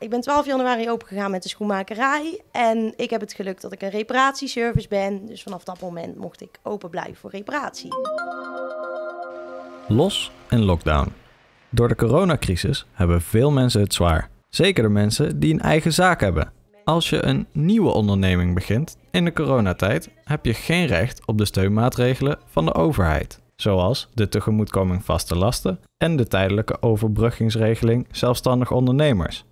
Ik ben 12 januari opengegaan met de schoenmakerij. En ik heb het geluk dat ik een reparatieservice ben. Dus vanaf dat moment mocht ik open blijven voor reparatie. Los en lockdown. Door de coronacrisis hebben veel mensen het zwaar. Zeker de mensen die een eigen zaak hebben. Als je een nieuwe onderneming begint in de coronatijd, heb je geen recht op de steunmaatregelen van de overheid. Zoals de tegemoetkoming vaste lasten en de tijdelijke overbruggingsregeling zelfstandig ondernemers.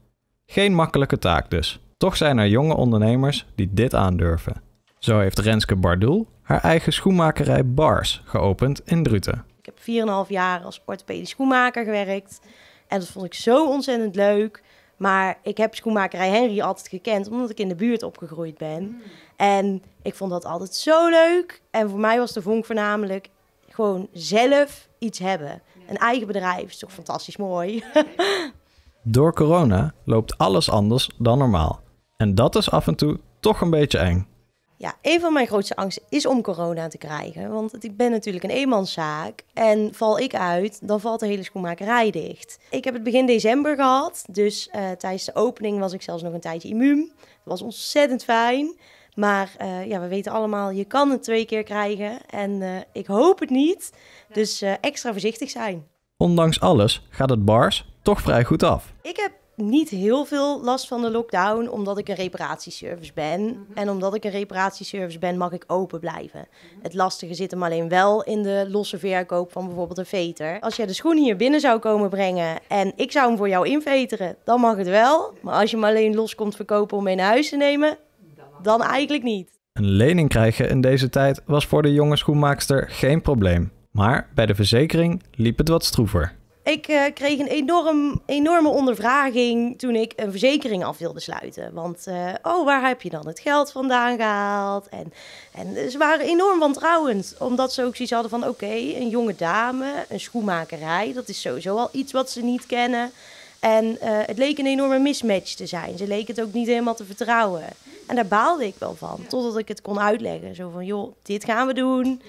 Geen makkelijke taak dus. Toch zijn er jonge ondernemers die dit aandurven. Zo heeft Renske Bardoel haar eigen schoenmakerij Bars geopend in Druten. Ik heb 4,5 jaar als orthopedisch schoenmaker gewerkt. En dat vond ik zo ontzettend leuk. Maar ik heb schoenmakerij Henry altijd gekend, omdat ik in de buurt opgegroeid ben. En ik vond dat altijd zo leuk. En voor mij was de vonk voornamelijk gewoon zelf iets hebben. Een eigen bedrijf is toch fantastisch mooi. Door corona loopt alles anders dan normaal. En dat is af en toe toch een beetje eng. Ja, een van mijn grootste angsten is om corona te krijgen. Want ik ben natuurlijk een eenmanszaak. En val ik uit, dan valt de hele schoenmakerij dicht. Ik heb het begin december gehad. Dus eh, tijdens de opening was ik zelfs nog een tijdje immuun. Dat was ontzettend fijn. Maar eh, ja, we weten allemaal, je kan het twee keer krijgen. En eh, ik hoop het niet. Dus extra voorzichtig zijn. Ondanks alles gaat het bars, toch vrij goed af. Ik heb niet heel veel last van de lockdown, omdat ik een reparatieservice ben. Mhm. En omdat ik een reparatieservice ben, mag ik open blijven. Het lastige zit hem alleen wel in de losse verkoop van bijvoorbeeld een veter. Als jij de schoen hier binnen zou komen brengen en ik zou hem voor jou inveteren, dan mag het wel. Maar als je hem alleen los komt verkopen om mee naar huis te nemen, dan eigenlijk niet. Een lening krijgen in deze tijd was voor de jonge schoenmaakster geen probleem. Maar bij de verzekering liep het wat stroever. Ik eh, kreeg een enorm, enorme ondervraging toen ik een verzekering af wilde sluiten. Want, eh, oh, waar heb je dan het geld vandaan gehaald? En, en ze waren enorm wantrouwend, omdat ze ook zoiets hadden van... oké, een jonge dame, een schoenmakerij, dat is sowieso al iets wat ze niet kennen... En eh, het leek een enorme mismatch te zijn. Ze leek het ook niet helemaal te vertrouwen. En daar baalde ik wel van, totdat ik het kon uitleggen. Zo van, joh, dit gaan we doen.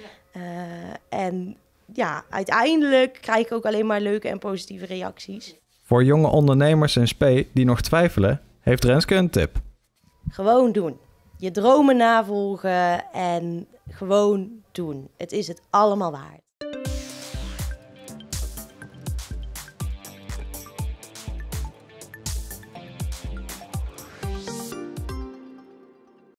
en ja, uiteindelijk krijg ik ook alleen maar leuke en positieve reacties. Voor jonge ondernemers in SP die nog twijfelen, heeft Renske een tip. Gewoon doen. Je dromen navolgen en gewoon doen. Het is het allemaal waard.